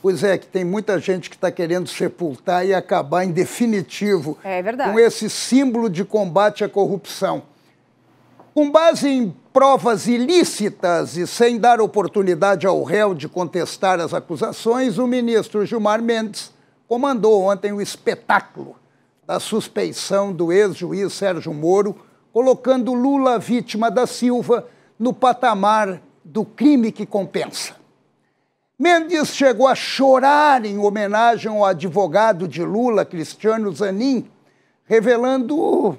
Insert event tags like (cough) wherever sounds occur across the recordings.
Pois é, que tem muita gente que está querendo sepultar e acabar em definitivo é com esse símbolo de combate à corrupção. Com base em provas ilícitas e sem dar oportunidade ao réu de contestar as acusações, o ministro Gilmar Mendes comandou ontem o espetáculo da suspeição do ex-juiz Sérgio Moro, colocando Lula, vítima da Silva, no patamar do crime que compensa. Mendes chegou a chorar em homenagem ao advogado de Lula, Cristiano Zanin, revelando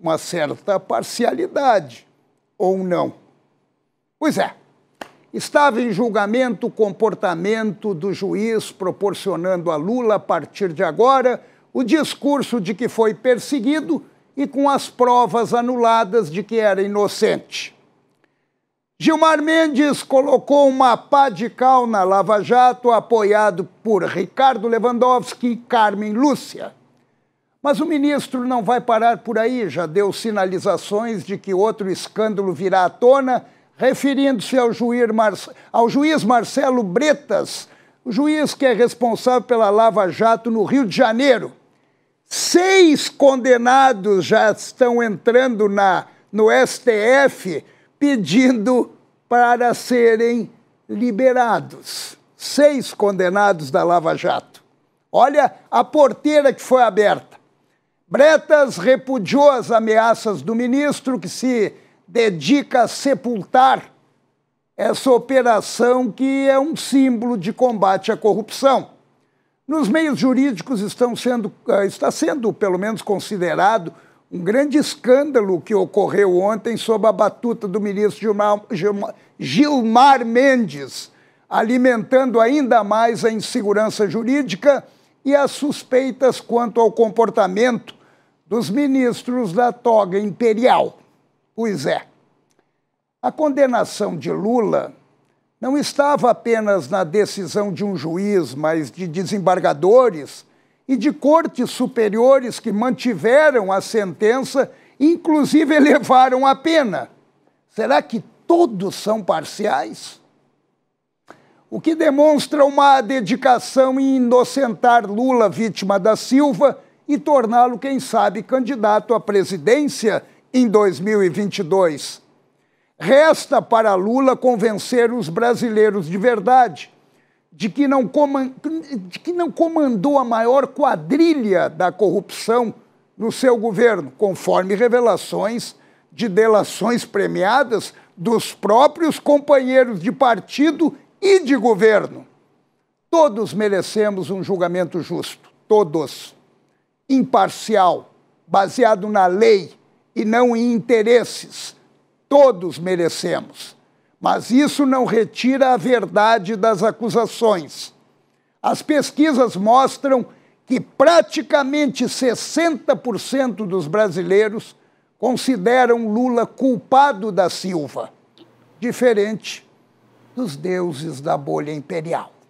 uma certa parcialidade, ou não. Pois é, estava em julgamento o comportamento do juiz proporcionando a Lula, a partir de agora, o discurso de que foi perseguido e com as provas anuladas de que era inocente. Gilmar Mendes colocou uma pá de cal na Lava Jato, apoiado por Ricardo Lewandowski e Carmen Lúcia. Mas o ministro não vai parar por aí, já deu sinalizações de que outro escândalo virá à tona, referindo-se ao, ao, juiz Marcelo Bretas, o juiz que é responsável pela Lava Jato no Rio de Janeiro. Seis condenados já estão entrando na, no STF pedindo para serem liberados. Seis condenados da Lava Jato. Olha a porteira que foi aberta. Bretas repudiou as ameaças do ministro que se dedica a sepultar essa operação que é um símbolo de combate à corrupção. Nos meios jurídicos estão sendo, eh, está sendo, pelo menos, considerado um grande escândalo que ocorreu ontem sob a batuta do ministro Gilmar, Gilmar, Gilmar Mendes, alimentando ainda mais a insegurança jurídica e as suspeitas quanto ao comportamento dos ministros da toga imperial. Pois é, a condenação de Lula não estava apenas na decisão de um juiz, mas de desembargadores e de cortes superiores que mantiveram a sentença, inclusive (laughs) elevaram a pena. Será que todos são parciais? O que demonstra uma dedicação em inocentar Lula, vítima da Silva, e torná-lo, quem sabe, candidato à presidência em 2022. Resta para Lula convencer os brasileiros de verdade de que não, de que não comandou a maior quadrilha da corrupção no seu governo, conforme revelações de delações premiadas dos próprios companheiros de partido e de governo. Todos merecemos um julgamento justo, todos. Imparcial, baseado na lei e não em interesses. Todos merecemos. Mas isso não retira a verdade das acusações. As pesquisas mostram que praticamente 60% dos brasileiros consideram Lula culpado da Silva, diferente dos deuses da bolha imperial.